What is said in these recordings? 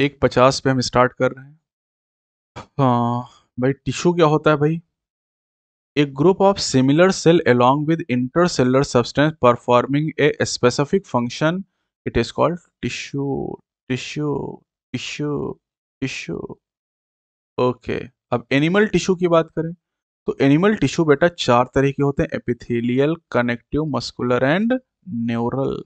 एक पचास पे हम स्टार्ट कर रहे हैं हाँ भाई टिश्यू क्या होता है भाई a group of similar cell along with intercellular substance performing a specific function it is called tissue tissue tissue tissue okay अब एनिमल टिश्यू की बात करें तो एनिमल टिश्यू बेटा चार तरह के होते हैं epithelial connective muscular and neural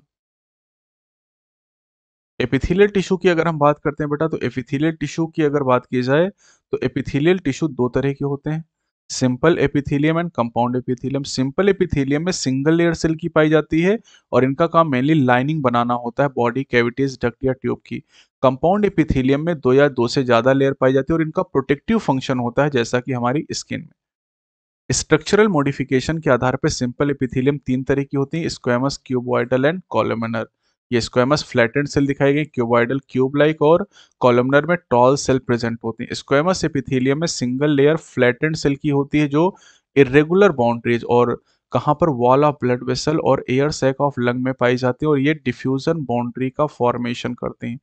epithelial tissue की अगर हम बात करते हैं बेटा तो एपिथिलियल टिश्यू की अगर बात की जाए तो एपिथिलियल टिश्यू दो तरह के होते हैं simple epithelium and compound epithelium simple epithelium में सिंगल लेयर सेल की पाई जाती है और इनका काम मेनली लाइनिंग बनाना होता है बॉडी कैविटीज डक्ट या ट्यूब की कंपाउंड एपिथिलियम में दो या दो से ज़्यादा लेयर पाई जाती है और इनका प्रोटेक्टिव फंक्शन होता है जैसा कि हमारी स्किन में स्ट्रक्चरल मॉडिफिकेशन के आधार पर सिंपल एपिथिलियम तीन तरह की होती है स्क्वेमस क्यूबॉइडल एंड कॉलमनर ये स्क्वेमस फ्लैटेंड सेल दिखाई गई क्यूबॉइडल क्यूब लाइक और कॉलमनर में टॉल सेल प्रेजेंट होती है स्क्वेमस एपिथेलियम में सिंगल लेयर फ्लैटेंड सेल की होती है जो इरेगुलर बाउंड्रीज और कहाँ पर वॉल ऑफ ब्लड वेसल और एयर सैक ऑफ लंग में पाई जाती है और ये डिफ्यूजन बाउंड्री का फॉर्मेशन करते हैं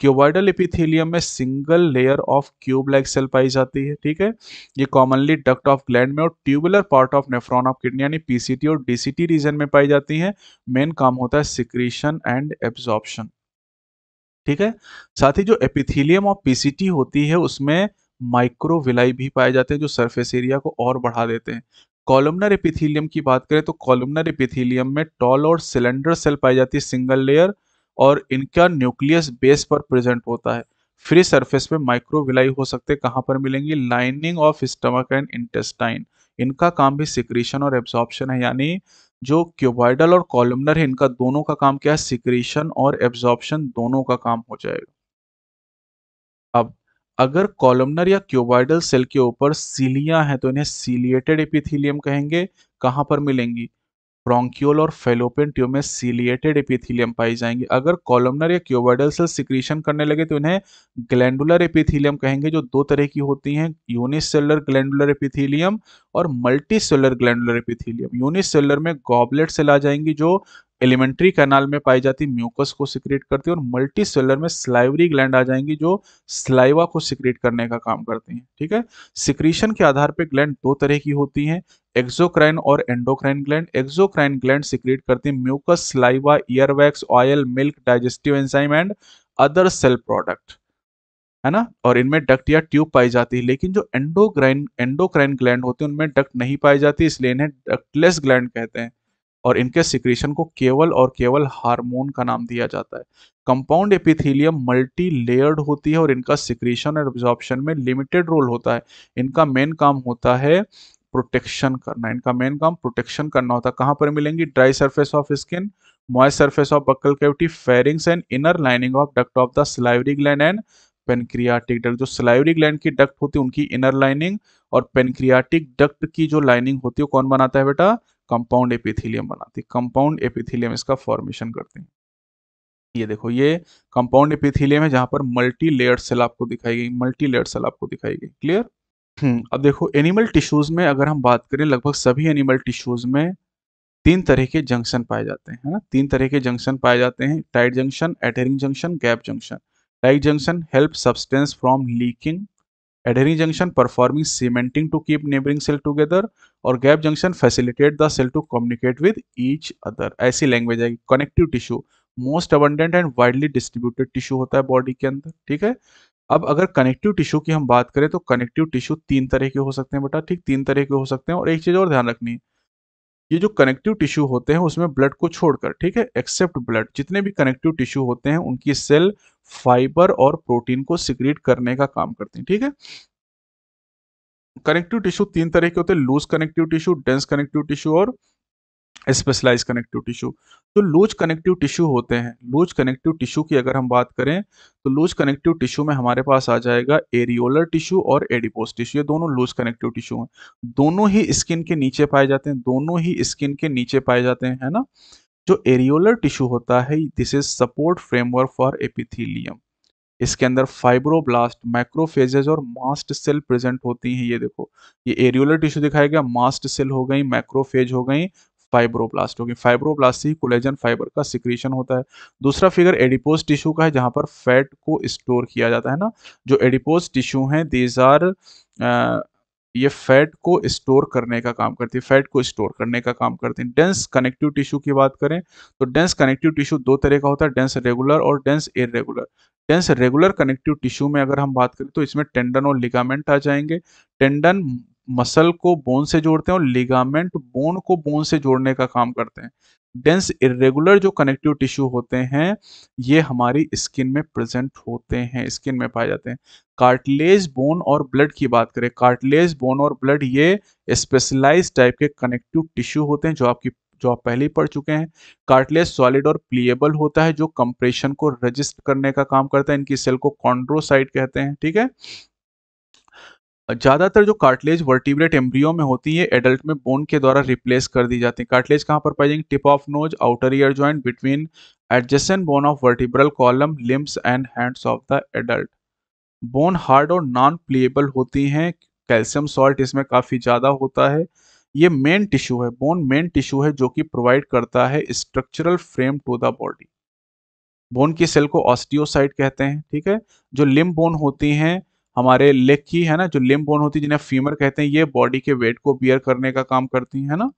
क्यूबॉइडल एपिथेलियम में single layer of cube like cell पाई जाती है ठीक है ये कॉमनली डक्ट ऑफ ग्लैंड में और tubular part of nephron of kidney यानी पीसीटी और डीसीटी रीजन में पाई जाती है मेन काम होता है सिक्रीशन एंड एब्जॉर्प्शन ठीक है साथ ही जो एपिथेलियम ऑफ पीसीटी होती है उसमें माइक्रोविलाई भी पाए जाते हैं जो सरफेस एरिया को और बढ़ा देते हैं कॉलमनर एपिथेलियम की बात करें तो कॉलमनर एपिथेलियम में टॉल और सिलेंडर सेल पाई जाती है सिंगल लेयर और इनका न्यूक्लियस बेस पर प्रेजेंट होता है फ्री सरफेस पे माइक्रोविलाई हो सकते कहाँ पर मिलेंगी lining of stomach and intestine इनका काम भी सिक्रीशन और एब्जॉर्प्शन है यानी जो क्यूबाइडल और कॉलमनर है इनका दोनों का काम क्या है सिक्रीशन और एब्जॉर्प्शन दोनों का काम हो जाएगा अब अगर कॉलमनर या क्यूबाइडल सेल के ऊपर सीलियां हैं तो इन्हें सीलिएटेड एपिथीलियम कहेंगे कहाँ पर मिलेंगी ब्रोंकियोल और फेलोपियन ट्यूब में सीलिएटेड एपिथीलियम पाए जाएंगे अगर कॉलमनर या क्यूबर्डल सेल सिक्रीशन करने लगे तो इन्हें ग्लैंडुलर एपिथीलियम कहेंगे जो दो तरह की होती हैं यूनिसेलर ग्लैंडुलर एपिथीलियम और multicellular glandular epithelium unicellular में गॉबलेट सेल आ जाएंगी जो एलिमेंट्री कैनाल में पाई जाती म्यूकस को सिक्रेट करती है और मल्टी सेलर में स्लाइवरी ग्लैंड आ जाएंगी जो स्लाइवा को सिक्रेट करने का काम करती हैं ठीक है सिक्रीशन के आधार पर ग्लैंड दो तरह की होती हैं एक्सोक्राइन और endocrine gland exocrine gland secrete करती है mucus saliva earwax oil milk digestive enzyme and other cell product है ना और इनमें डक्ट या ट्यूब पाई जाती है लेकिन जो एंडोक्राइन एंडोक्राइन ग्लैंड होते हैं उनमें डक्ट नहीं पाई जाती इसलिए इन्हें डक्टलेस ग्लैंड कहते हैं और इनके सिक्रेशन को केवल और केवल हार्मोन का नाम दिया जाता है कंपाउंड एपिथीलियम मल्टी लेयर्ड होती है और इनका सिक्रेशन और एब्जॉर्प्शन में लिमिटेड रोल होता है इनका मेन काम होता है प्रोटेक्शन करना इनका मेन काम प्रोटेक्शन करना होता है कहाँ पर मिलेंगी ड्राई सरफेस ऑफ स्किन मॉय surface of buccal cavity pharynx and inner lining of duct of the salivary gland and pancreatic duct जो स्लाइवरी ग्लैंड की डक्ट होती है उनकी इनर लाइनिंग और पेनक्रियाटिक डक्ट की जो लाइनिंग होती है कौन बनाता है बेटा कंपाउंड एपिथिलियम बनाती है कंपाउंड एपिथिलियम इसका फॉर्मेशन करते हैं ये देखो ये कंपाउंड एपिथिलियम है जहां पर मल्टी लेयर सेल आपको दिखाई गई मल्टी लेयर सेल आपको दिखाई गई क्लियर हम्म, अब देखो एनिमल टिश्यूज में अगर हम बात करें लगभग सभी एनिमल टिश्यूज में तीन तरह के जंक्शन पाए जाते हैं ना तीन तरह के जंक्शन पाए जाते हैं tight junction adhering junction gap junction tight junction help substance from leaking Adhering junction performing cementing to keep neighboring cell together और gap junction facilitate the cell to communicate with each other. ऐसी language है connective tissue most abundant and widely distributed tissue होता है body के अंदर ठीक है अब अगर कनेक्टिव टिश्यू की हम बात करें तो कनेक्टिव टिश्यू तीन तरह के हो सकते हैं बेटा ठीक तीन तरह के हो सकते हैं और एक चीज और ध्यान रखनी है ये जो कनेक्टिव टिश्यू होते हैं उसमें ब्लड को छोड़कर ठीक है एक्सेप्ट ब्लड जितने भी कनेक्टिव टिश्यू होते हैं उनकी सेल फाइबर और प्रोटीन को सिक्रीट करने का काम करती है ठीक है कनेक्टिव टिश्यू तीन तरह के होते हैं loose connective tissue dense connective tissue और स्पेशलाइज कनेक्टिव टिश्यू तो लूज कनेक्टिव टिश्यू होते हैं लूज कनेक्टिव टिश्यू की अगर हम बात करें तो लूज कनेक्टिव टिश्यू में हमारे पास आ जाएगा एरियोलर टिश्यू और एडिपोस टिश्यू ये दोनों लूज कनेक्टिव टिश्यू हैं दोनों ही स्किन के नीचे पाए जाते हैं दोनों ही स्किन के नीचे पाए जाते हैं है ना जो एरियोलर टिश्यू होता है this is support framework for epithelium इसके अंदर फाइब्रोब्लास्ट माइक्रोफेजेज और मास्ट सेल प्रेजेंट होती हैं ये देखो ये एरियोलर टिश्यू दिखाया गया मास्ट सेल हो गई माइक्रोफेज हो गई फाइब्रोब्लास्ट क्योंकि गए फाइब्रोब्लास्ट से कोलेजन फाइबर का सिक्रीशन होता है दूसरा फिगर एडिपोज टिश्यू का है जहाँ पर फैट को स्टोर किया जाता है ना जो एडिपोज टिश्यू हैं दीज आर ये फैट को स्टोर करने का काम करती है फैट को स्टोर करने का काम करती है डेंस कनेक्टिव टिश्यू की बात करें तो डेंस कनेक्टिव टिश्यू दो तरह का होता है डेंस रेगुलर और dense irregular dense regular connective tissue में अगर हम बात करें तो इसमें टेंडन और लिगामेंट आ जाएंगे टेंडन मसल को बोन से जोड़ते हैं और लिगामेंट बोन को बोन से जोड़ने का काम करते हैं डेंस इरेगुलर जो कनेक्टिव टिश्यू होते हैं ये हमारी स्किन में प्रेजेंट होते हैं स्किन में पाए जाते हैं कार्टिलेज बोन और ब्लड की बात करें कार्टिलेज बोन और ब्लड ये स्पेशलाइज टाइप के कनेक्टिव टिश्यू होते हैं जो आपकी जो आप पहले ही पढ़ चुके हैं कार्टिलेज सॉलिड और प्लीएबल होता है जो कंप्रेशन को रजिस्ट करने का काम करता है इनकी सेल को कॉन्ड्रोसाइट कहते हैं ठीक है ज़्यादातर जो कार्टिलेज वर्टिब्रेट एम्ब्रियो में होती है एडल्ट में बोन के द्वारा रिप्लेस कर दी जाती है कार्टिलेज कहाँ पर पाई जाएंगे tip of nose outer ear joint between adjacent bone of vertebral column limbs and hands of the adult bone hard और नॉन प्लेबल होती हैं कैल्शियम सॉल्ट इसमें काफ़ी ज़्यादा होता है ये मेन टिश्यू है बोन मेन टिश्यू है जो कि प्रोवाइड करता है structural frame to the body bone की सेल को ऑस्टियोसाइट कहते हैं ठीक है जो लिम बोन होती हैं हमारे लेग की है ना जो लिम बोन होती है जिन्हें फीमर कहते हैं ये बॉडी के वेट को बियर करने का काम करती है ना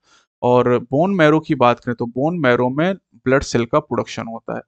और बोन मैरो की बात करें तो बोन मैरो में ब्लड सेल का प्रोडक्शन होता है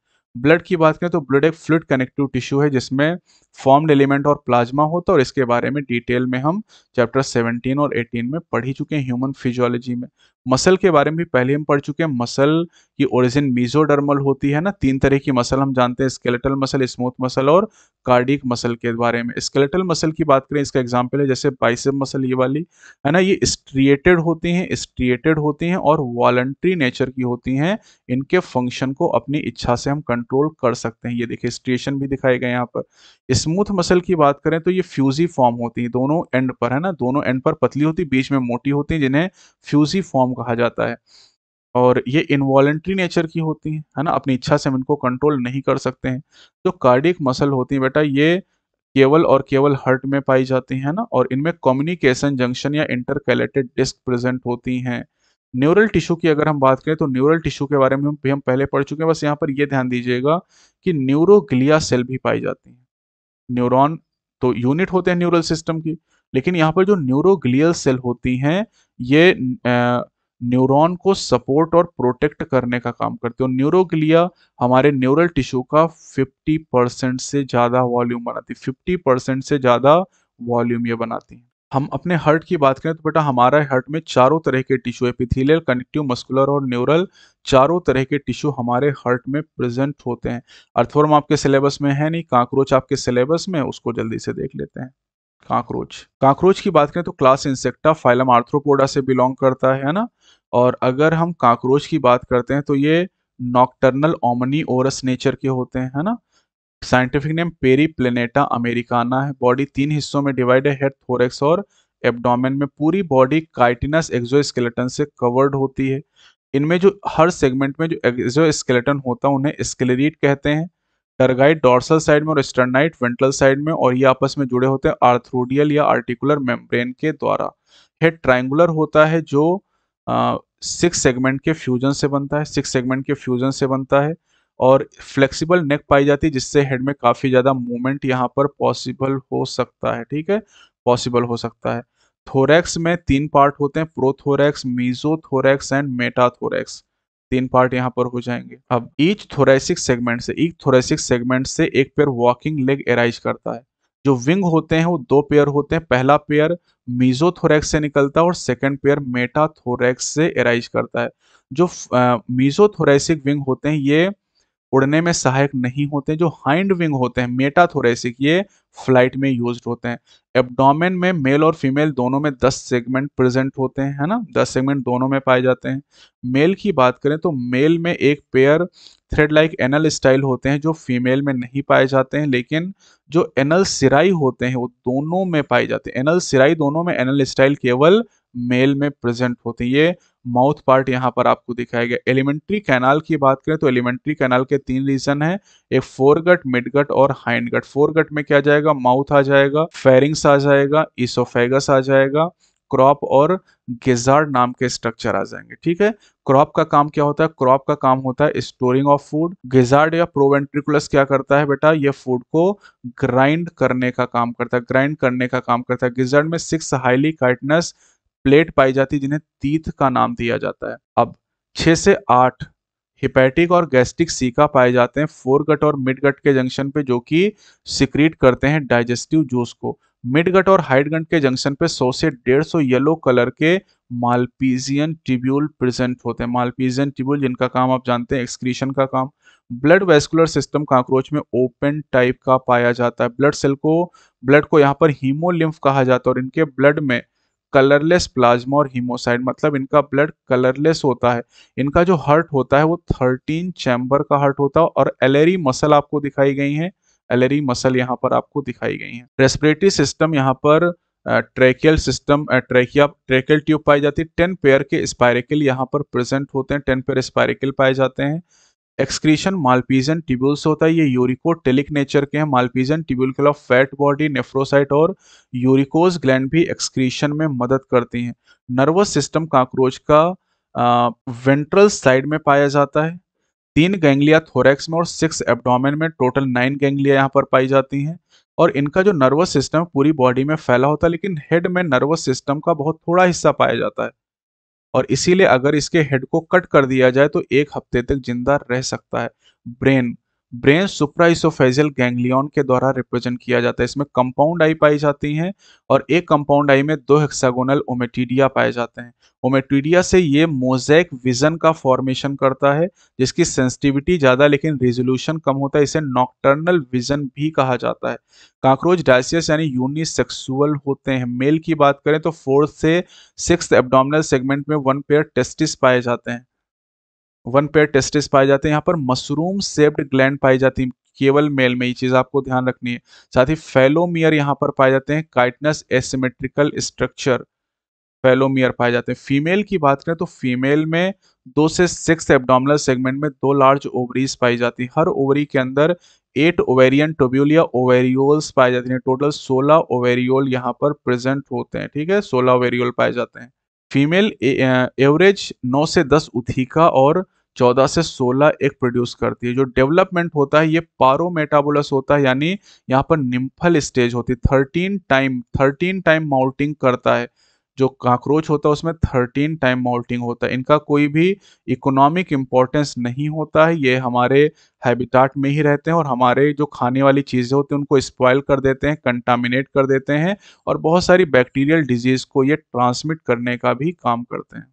ब्लड की बात करें तो ब्लड एक फ्लूड कनेक्टिव टिश्यू है जिसमें फॉर्म एलिमेंट और प्लाज्मा होता है और इसके बारे में डिटेल में हम चैप्टर 17 और 18 में पढ़ ही चुके हैं ह्यूमन फिजियोलॉजी में मसल के बारे में भी पहले हम पढ़ चुके हैं मसल की ओरिजिन मीजोडर्मल होती है ना तीन तरह की मसल हम जानते हैं स्केलेटल मसल स्मूथ मसल और कार्डिक मसल के बारे में स्केलेटल मसल की बात करें इसका एग्जांपल है जैसे बाइसेप मसल ये वाली है ना ये स्ट्रिएटेड होती हैं स्ट्रिएटेड होती हैं और वॉलंट्री नेचर की होती हैं इनके फंक्शन को अपनी इच्छा से हम कंट्रोल कर सकते हैं ये देखिए स्ट्रिएशन भी दिखाए गए यहाँ पर स्मूथ मसल की बात करें तो ये फ्यूजी फॉर्म होती है दोनों एंड पर है ना दोनों एंड पर पतली होती बीच में मोटी होती है जिन्हें फ्यूजी फॉर्म सिंड्रोम कहा जाता है और ये इन्वॉलेंट्री नेचर की होती हैं है ना अपनी इच्छा से हम इनको कंट्रोल नहीं कर सकते हैं जो कार्डिक मसल होती हैं बेटा ये केवल और केवल हर्ट में पाई जाती हैं ना और इनमें कम्युनिकेशन जंक्शन या इंटरकैलेटेड डिस्क प्रेजेंट होती हैं न्यूरल टिश्यू की अगर हम बात करें तो न्यूरल टिश्यू के बारे में हम हम पहले पढ़ चुके हैं बस यहाँ पर यह ध्यान दीजिएगा कि न्यूरोग्लिया सेल भी पाई जाती हैं न्यूरोन तो यूनिट होते हैं न्यूरल सिस्टम की लेकिन यहाँ पर जो न्यूरोग्लियल सेल होती हैं ये न्यूरॉन को सपोर्ट और प्रोटेक्ट करने का काम करते हो न्यूरोग्लिया हमारे न्यूरल टिश्यू का 50 परसेंट से ज़्यादा वॉल्यूम बनाती 50 परसेंट से ज़्यादा वॉल्यूम ये बनाती है हम अपने हर्ट की बात करें तो बेटा हमारे हर्ट में चारों तरह के टिश्यू एपिथेलियल कनेक्टिव मस्कुलर और न्यूरल चारों तरह के टिश्यू हमारे हर्ट में प्रेजेंट होते हैं अर्थवर्म आपके सिलेबस में है नहीं काक्रोच आपके सिलेबस में उसको जल्दी से देख लेते हैं काक्रोच काक्रोच की बात करें तो क्लास इंसेक्टा फाइलम आर्थ्रोपोडा से बिलोंग करता है ना और अगर हम काक्रोच की बात करते हैं तो ये नॉक्टर्नल ओमनी ओरस नेचर के होते हैं है ना scientific name periplaneta americana है बॉडी तीन हिस्सों में डिवाइड है हेड थोरेक्स और एब्डोमेन में पूरी बॉडी काइटिनस एक्जोस्केलेटन से कवर्ड होती है इनमें जो हर सेगमेंट में जो एक्जोस्केलेटन होता है उन्हें स्केलेरिट कहते हैं टर्गाइट डॉर्सल साइड में और स्टर्नाइट वेंट्रल साइड में और ये आपस में जुड़े होते हैं आर्थ्रोडियल या आर्टिकुलर मेम्ब्रेन के द्वारा हेड ट्राइंगुलर होता है जो सिक्स सेगमेंट के फ्यूजन से बनता है सिक्स सेगमेंट के फ्यूजन से बनता है और फ्लेक्सिबल नेक पाई जाती है जिससे हेड में काफ़ी ज़्यादा मूवमेंट यहाँ पर पॉसिबल हो सकता है ठीक है पॉसिबल हो सकता है थोरैक्स में तीन पार्ट होते हैं प्रोथोरैक्स मीजोथोरैक्स एंड मेटाथोरैक्स तीन पार्ट यहाँ पर हो जाएंगे अब ईच थोरेसिक सेगमेंट से ईच थोरेसिक सेगमेंट से एक पेयर वॉकिंग लेग एराइज करता है जो विंग होते हैं वो दो पेयर होते हैं पहला पेयर मीजोथोरैक्स से निकलता है और सेकंड पेयर मेटाथोरैक्स से एराइज करता है जो मीजोथोरेसिक विंग होते हैं ये उड़ने में सहायक नहीं होते जो हाइंड विंग होते हैं मेटाथोरेसिक ये फ्लाइट में यूज होते हैं एब्डोमेन में मेल और फीमेल दोनों में 10 सेगमेंट प्रेजेंट होते हैं है ना 10 सेगमेंट दोनों में पाए जाते हैं मेल की बात करें तो मेल में एक pair thread like anal style होते हैं जो फीमेल में नहीं पाए जाते हैं लेकिन जो एनल सिराई होते हैं वो दोनों में पाए जाते हैं एनल सिराई दोनों में एनल स्टाइल केवल मेल में प्रेजेंट होते हैं ये माउथ पार्ट यहाँ पर आपको दिखाया गया एलिमेंट्री कैनाल की बात करें तो एलिमेंट्री कैनाल के तीन रीजन है एक फोरगट मिडगट और हाइंडगट फोरगट में क्या जाएगा माउथ आ जाएगा फेरिंग्स आ जाएगा इसोफेगस आ जाएगा क्रॉप और गेजार्ड नाम के स्ट्रक्चर आ जाएंगे ठीक है क्रॉप का काम क्या होता है क्रॉप का काम होता है स्टोरिंग ऑफ फूड गेजार्ड या प्रोवेंट्रिकुलस क्या करता है बेटा ये फूड को ग्राइंड करने का काम करता है ग्राइंड करने का काम करता है गिजार्ड में सिक्स हाईली काइटनस प्लेट पाई जाती है जिन्हें तीर्थ का नाम दिया जाता है अब छह से आठ हिपैटिक और गैस्ट्रिक सीका पाए जाते हैं फोरगट और मिडगट के जंक्शन पे जो कि सिक्रीट करते हैं डाइजेस्टिव जूस को मिडगट और हाइडगट के जंक्शन पे 100 से 150 येलो कलर के मालपीजियन ट्यूब्यूल प्रेजेंट होते हैं मालपीजियन ट्यूब्यूल जिनका काम आप जानते हैं एक्सक्रीशन का काम ब्लड वेस्कुलर सिस्टम काक्रोच में ओपन टाइप का पाया जाता है ब्लड सेल को ब्लड को यहाँ पर हीमोलिम्फ कहा जाता है और इनके ब्लड में कलरलेस प्लाज्मा और हीमोसाइड मतलब इनका ब्लड कलरलेस होता है इनका जो हर्ट होता है वो थर्टीन चैम्बर का हर्ट होता है और एलेरी मसल आपको दिखाई गई है एलेरी मसल यहाँ पर आपको दिखाई गई है रेस्पिरेटरी सिस्टम यहाँ पर tracheal system trachea tracheal tube पाई जाती है टेन पेयर के स्पायरेकल यहाँ पर प्रेजेंट होते हैं टेन पेयर स्पायरिकल पाए जाते हैं एक्सक्रीशन मालपीजन ट्यूबुल्स होता है ये यूरिकोटेलिक नेचर के हैं malpighian tubule fat body nephrocyte और यूरिकोज ग्लैंड भी एक्सक्रीशन में मदद करती हैं नर्वस सिस्टम काक्रोच का वेंट्रल साइड में पाया जाता है तीन गैंगलिया थोरेक्स में और सिक्स एब्डोमेन में टोटल नाइन गैंगलिया यहाँ पर पाई जाती हैं और इनका जो नर्वस सिस्टम पूरी बॉडी में फैला होता है लेकिन हेड में नर्वस सिस्टम का बहुत थोड़ा हिस्सा पाया जाता है और इसीलिए अगर इसके हेड को कट कर दिया जाए तो एक हफ्ते तक जिंदा रह सकता है ब्रेन ब्रेन सुप्राइसोफेजियल गैंग्लियन के द्वारा रिप्रेजेंट किया जाता है इसमें कंपाउंड आई पाई जाती हैं और एक कंपाउंड आई में दो हेक्सागोनल ओमेटीडिया पाए जाते हैं ओमेटीडिया से ये मोजैक विजन का फॉर्मेशन करता है जिसकी सेंसिटिविटी ज़्यादा लेकिन रेजोल्यूशन कम होता है इसे नॉक्टर्नल विजन भी कहा जाता है काकरोच डायसियस यानी यूनिसेक्सुअल होते हैं मेल की बात करें तो फोर्थ से सिक्स एब्डोमिनल सेगमेंट में वन पेयर टेस्टिस पाए जाते हैं वन पेयर टेस्टिस पाए जाते हैं यहाँ पर मशरूम सेप्ड ग्लैंड पाई जाती है केवल मेल में ये चीज आपको ध्यान रखनी है साथ ही फेलोमियर यहाँ पर पाए जाते हैं काइटनस एसिमेट्रिकल स्ट्रक्चर फेलोमियर पाए जाते हैं फीमेल की बात करें तो फीमेल में दो से सिक्स एब्डोमिनल सेगमेंट में दो लार्ज ओवरीज पाई जाती है हर ओवरी के अंदर एट ओवेरियन टोब्यूलिया ओवेरियोल्स पाए जाते हैं टोटल सोलह ओवेरियोल यहाँ पर प्रेजेंट होते हैं ठीक है सोलह ओवेरियोल पाए जाते हैं फीमेल एवरेज 9 से 10 उथीका और 14 से 16 एक प्रोड्यूस करती है जो डेवलपमेंट होता है ये पारो मेटाबोलस होता है यानी यहाँ पर निम्फल स्टेज होती है thirteen time thirteen time moulting करता है जो काकरोच होता है उसमें थर्टीन टाइम मोल्टिंग होता है इनका कोई भी इकोनॉमिक इम्पोर्टेंस नहीं होता है ये हमारे हैबिटाट में ही रहते हैं और हमारे जो खाने वाली चीज़ें होती हैं उनको स्पॉयल कर देते हैं कंटामिनेट कर देते हैं और बहुत सारी बैक्टीरियल डिजीज़ को ये ट्रांसमिट करने का भी काम करते हैं